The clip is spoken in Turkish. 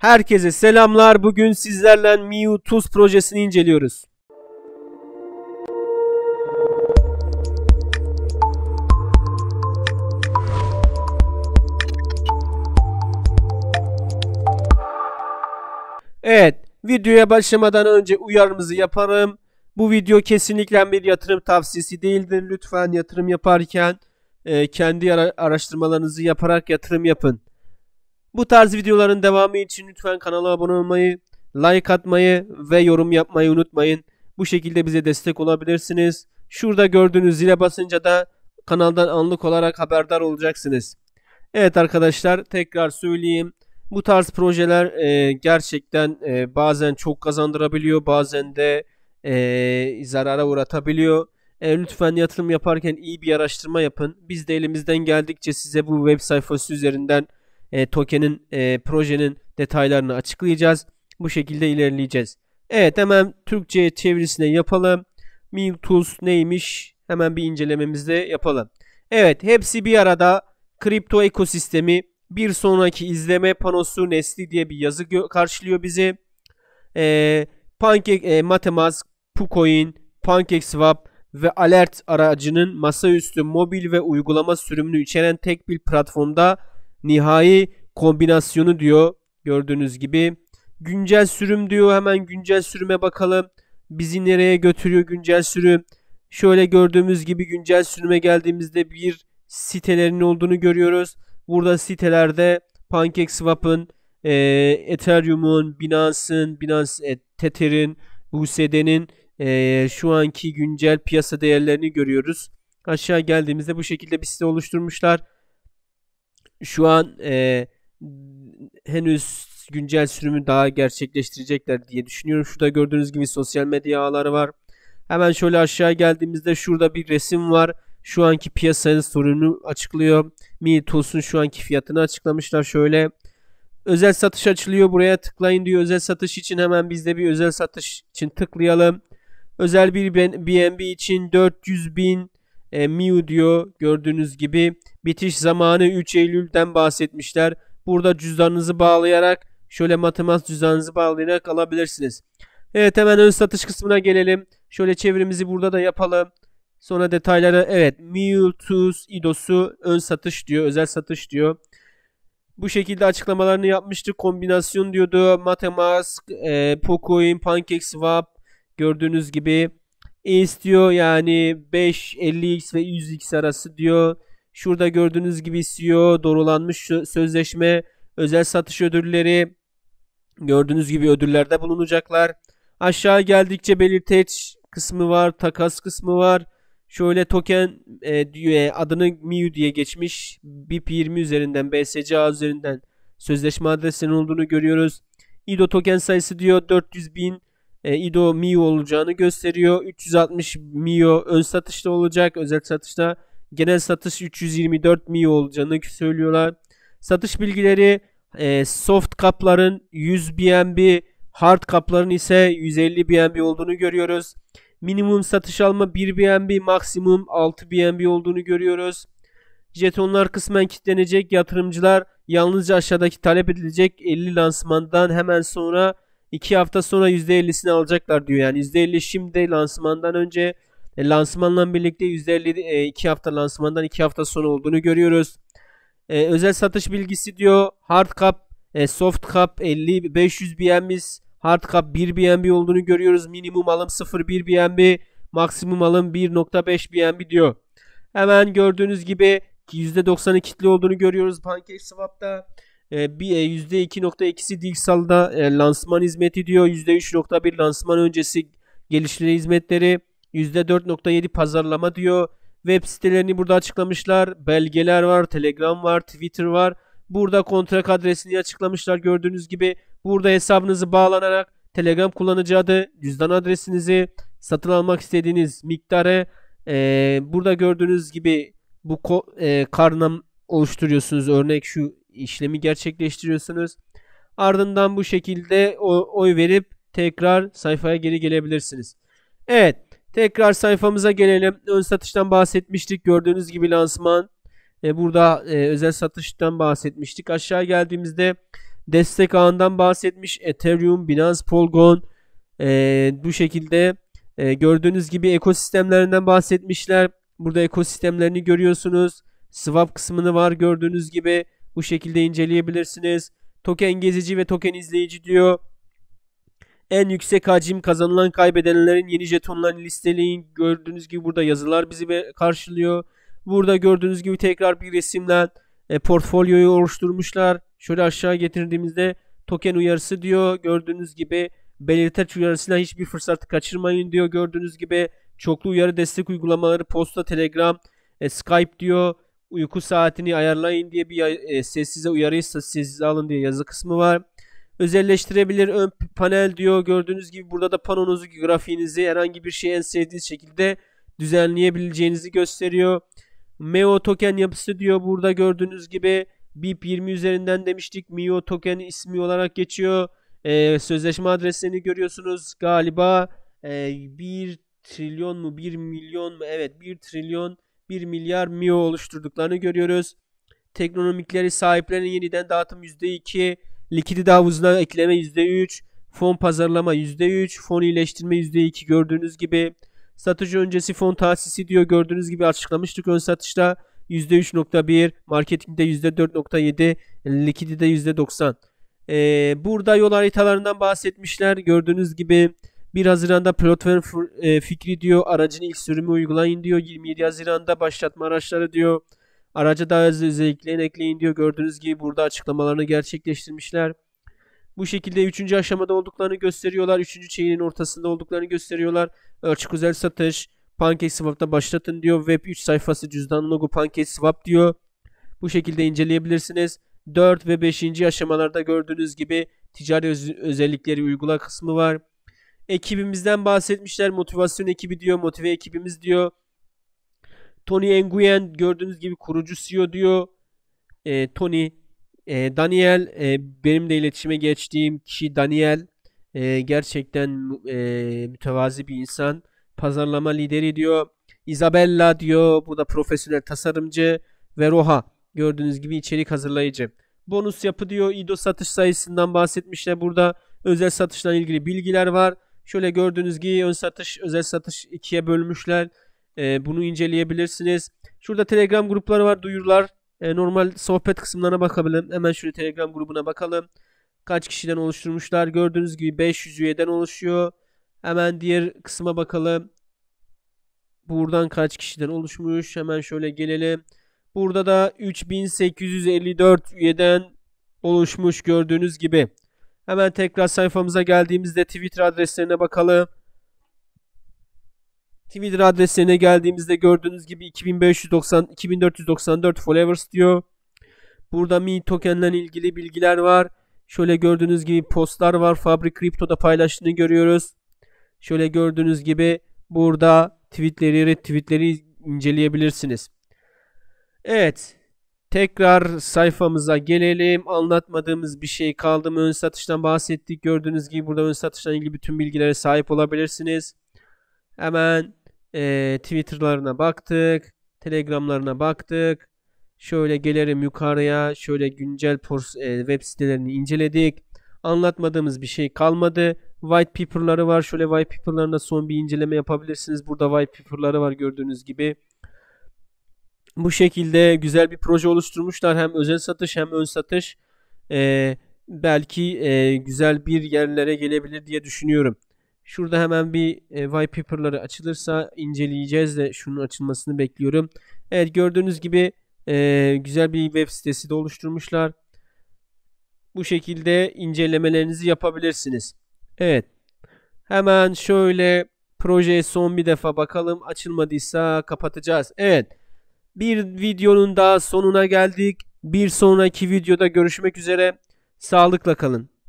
Herkese selamlar. Bugün sizlerle Miu Tuz projesini inceliyoruz. Evet, videoya başlamadan önce uyarımızı yaparım. Bu video kesinlikle bir yatırım tavsiyesi değildir. Lütfen yatırım yaparken e, kendi araştırmalarınızı yaparak yatırım yapın. Bu tarz videoların devamı için lütfen kanala abone olmayı, like atmayı ve yorum yapmayı unutmayın. Bu şekilde bize destek olabilirsiniz. Şurada gördüğünüz zile basınca da kanaldan anlık olarak haberdar olacaksınız. Evet arkadaşlar tekrar söyleyeyim. Bu tarz projeler e, gerçekten e, bazen çok kazandırabiliyor bazen de e, zarara uğratabiliyor. E, lütfen yatırım yaparken iyi bir araştırma yapın. Biz de elimizden geldikçe size bu web sayfası üzerinden e, tokenin, e, projenin detaylarını açıklayacağız. Bu şekilde ilerleyeceğiz. Evet hemen Türkçe çevirisine yapalım. Meme Tools neymiş? Hemen bir incelememizde yapalım. Evet hepsi bir arada kripto ekosistemi bir sonraki izleme panosu nesli diye bir yazı karşılıyor bizi. E, Pancake, e, Matemask, KuCoin, PancakeSwap ve Alert aracının masaüstü mobil ve uygulama sürümünü içeren tek bir platformda nihai kombinasyonu diyor gördüğünüz gibi. Güncel sürüm diyor hemen güncel sürüme bakalım. Bizi nereye götürüyor güncel sürüm? Şöyle gördüğümüz gibi güncel sürüme geldiğimizde bir sitelerin olduğunu görüyoruz. Burada sitelerde PancakeSwap'ın, e, Ethereum'un, Binance'ın, Binance e, Tether'in, USD'nin e, şu anki güncel piyasa değerlerini görüyoruz. Aşağı geldiğimizde bu şekilde bir site oluşturmuşlar şu an e, henüz güncel sürümü daha gerçekleştirecekler diye düşünüyorum. Şurada gördüğünüz gibi sosyal medya ağları var. Hemen şöyle aşağı geldiğimizde şurada bir resim var. Şu anki piyasanın sorunu açıklıyor. Mi şu anki fiyatını açıklamışlar şöyle. Özel satış açılıyor buraya tıklayın diyor. Özel satış için hemen biz de bir özel satış için tıklayalım. Özel bir BNB için 400 bin e, Miu diyor gördüğünüz gibi bitiş zamanı 3 Eylül'den bahsetmişler. Burada cüzdanınızı bağlayarak şöyle matematik cüzdanınızı bağlayarak alabilirsiniz. Evet hemen ön satış kısmına gelelim. Şöyle çevirimizi burada da yapalım. Sonra detaylara evet Miu Mutus IDOS'u ön satış diyor. Özel satış diyor. Bu şekilde açıklamalarını yapmıştı. Kombinasyon diyordu. Matemask, e, Pocoin, Swap gördüğünüz gibi Ace yani 5, 50x ve 100x arası diyor. Şurada gördüğünüz gibi CEO doğrulanmış sözleşme, özel satış ödülleri gördüğünüz gibi ödüllerde bulunacaklar. Aşağı geldikçe belirteç kısmı var, takas kısmı var. Şöyle token e, diye adını MIU diye geçmiş. BIP20 üzerinden, BSCA üzerinden sözleşme adresinin olduğunu görüyoruz. IDO token sayısı diyor 400 bin e, IDO Mio olacağını gösteriyor. 360 Mio ön satışta olacak. Özel satışta genel satış 324 Mio olacağını söylüyorlar. Satış bilgileri e, soft kapların 100 BNB, hard kapların ise 150 BNB olduğunu görüyoruz. Minimum satış alma 1 BNB, maksimum 6 BNB olduğunu görüyoruz. Jetonlar kısmen kilitlenecek. Yatırımcılar yalnızca aşağıdaki talep edilecek 50 lansmandan hemen sonra 2 hafta sonra %50'sini alacaklar diyor. Yani %50 şimdi lansmandan önce e, lansmanla birlikte %50 e, 2 hafta lansmandan 2 hafta sonra olduğunu görüyoruz. E, özel satış bilgisi diyor. Hard cap, e, soft cap 50 500 BNB'miz. Hard cap 1 BNB olduğunu görüyoruz. Minimum alım 0.1 BNB, maksimum alım 1.5 BNB diyor. Hemen gördüğünüz gibi %90'ın kitli olduğunu görüyoruz PancakeSwap'ta. Ee, e, bir, %2.2'si Digsal'da lansman hizmeti diyor. %3.1 lansman öncesi geliştirici hizmetleri. %4.7 pazarlama diyor. Web sitelerini burada açıklamışlar. Belgeler var, Telegram var, Twitter var. Burada kontrak adresini açıklamışlar gördüğünüz gibi. Burada hesabınızı bağlanarak Telegram kullanıcı adı, cüzdan adresinizi, satın almak istediğiniz miktarı e, burada gördüğünüz gibi bu e, karnam oluşturuyorsunuz. Örnek şu işlemi gerçekleştiriyorsunuz. Ardından bu şekilde oy verip tekrar sayfaya geri gelebilirsiniz. Evet tekrar sayfamıza gelelim. Ön satıştan bahsetmiştik. Gördüğünüz gibi lansman. E, burada e, özel satıştan bahsetmiştik. Aşağı geldiğimizde destek ağından bahsetmiş. Ethereum, Binance, Polygon e, bu şekilde gördüğünüz gibi ekosistemlerinden bahsetmişler. Burada ekosistemlerini görüyorsunuz. Swap kısmını var gördüğünüz gibi. Bu şekilde inceleyebilirsiniz. Token gezici ve token izleyici diyor. En yüksek hacim kazanılan kaybedenlerin yeni jetonlarını listeleyin. Gördüğünüz gibi burada yazılar bizi karşılıyor. Burada gördüğünüz gibi tekrar bir resimden e, portfolyoyu oluşturmuşlar. Şöyle aşağı getirdiğimizde token uyarısı diyor. Gördüğünüz gibi belirteç uyarısına hiçbir fırsatı kaçırmayın diyor. Gördüğünüz gibi çoklu uyarı destek uygulamaları posta, telegram, e, Skype diyor uyku saatini ayarlayın diye bir e, sessize uyarıysa sessize alın diye yazı kısmı var. Özelleştirebilir ön panel diyor. Gördüğünüz gibi burada da panonuzu, grafiğinizi herhangi bir şeyi en sevdiğiniz şekilde düzenleyebileceğinizi gösteriyor. MEO token yapısı diyor burada gördüğünüz gibi BIP 20 üzerinden demiştik. MEO token ismi olarak geçiyor. Ee, sözleşme adreslerini görüyorsunuz. Galiba e, 1 trilyon mu 1 milyon mu evet 1 trilyon 1 milyar MIO oluşturduklarını görüyoruz. Teknonomikleri sahiplerinin yeniden dağıtım %2, likidite havuzuna ekleme %3, fon pazarlama %3, fon iyileştirme %2 gördüğünüz gibi. Satış öncesi fon tahsisi diyor gördüğünüz gibi açıklamıştık ön satışta. %3.1, marketingde %4.7, likidite %90. Ee, burada yol haritalarından bahsetmişler. Gördüğünüz gibi 1 Haziran'da pilot ver e, fikri diyor. Aracın ilk sürümü uygulayın diyor. 27 Haziran'da başlatma araçları diyor. Araca daha özelliklerin ekleyin diyor. Gördüğünüz gibi burada açıklamalarını gerçekleştirmişler. Bu şekilde 3. aşamada olduklarını gösteriyorlar. 3. çeyreğin ortasında olduklarını gösteriyorlar. Açık özel satış. PancakeSwap'ta başlatın diyor. Web 3 sayfası cüzdan logo PancakeSwap diyor. Bu şekilde inceleyebilirsiniz. 4 ve 5. aşamalarda gördüğünüz gibi ticari öz özellikleri uygula kısmı var ekibimizden bahsetmişler. Motivasyon ekibi diyor, motive ekibimiz diyor. Tony Nguyen gördüğünüz gibi kurucu CEO diyor. E, Tony, e, Daniel e, benim de iletişime geçtiğim kişi Daniel e, gerçekten e, mütevazi bir insan. Pazarlama lideri diyor. Isabella diyor. Bu da profesyonel tasarımcı ve Roha gördüğünüz gibi içerik hazırlayıcı. Bonus yapı diyor. İdo satış sayısından bahsetmişler. Burada özel satışla ilgili bilgiler var. Şöyle gördüğünüz gibi ön satış, özel satış ikiye bölmüşler. Ee, bunu inceleyebilirsiniz. Şurada Telegram grupları var, duyurular. Ee, normal sohbet kısımlarına bakalım. Hemen şöyle Telegram grubuna bakalım. Kaç kişiden oluşturmuşlar? Gördüğünüz gibi 500 üyeden oluşuyor. Hemen diğer kısma bakalım. Buradan kaç kişiden oluşmuş? Hemen şöyle gelelim. Burada da 3854 üyeden oluşmuş gördüğünüz gibi. Hemen tekrar sayfamıza geldiğimizde Twitter adreslerine bakalım. Twitter adreslerine geldiğimizde gördüğünüz gibi 2590 2494 followers diyor. Burada Mi tokenle ilgili bilgiler var. Şöyle gördüğünüz gibi postlar var. Fabri Kripto'da paylaştığını görüyoruz. Şöyle gördüğünüz gibi burada tweetleri, tweetleri inceleyebilirsiniz. Evet. Tekrar sayfamıza gelelim. Anlatmadığımız bir şey kaldı mı? Ön satıştan bahsettik. Gördüğünüz gibi burada ön satıştan ilgili bütün bilgilere sahip olabilirsiniz. Hemen e, Twitter'larına baktık. Telegram'larına baktık. Şöyle gelelim yukarıya. Şöyle güncel e, web sitelerini inceledik. Anlatmadığımız bir şey kalmadı. White paper'ları var. Şöyle white paper'larına son bir inceleme yapabilirsiniz. Burada white paper'ları var gördüğünüz gibi bu şekilde güzel bir proje oluşturmuşlar. Hem özel satış hem ön satış. Ee, belki e, güzel bir yerlere gelebilir diye düşünüyorum. Şurada hemen bir e, white paper'ları açılırsa inceleyeceğiz de şunun açılmasını bekliyorum. Evet gördüğünüz gibi e, güzel bir web sitesi de oluşturmuşlar. Bu şekilde incelemelerinizi yapabilirsiniz. Evet. Hemen şöyle projeye son bir defa bakalım. Açılmadıysa kapatacağız. Evet. Bir videonun daha sonuna geldik. Bir sonraki videoda görüşmek üzere. Sağlıkla kalın.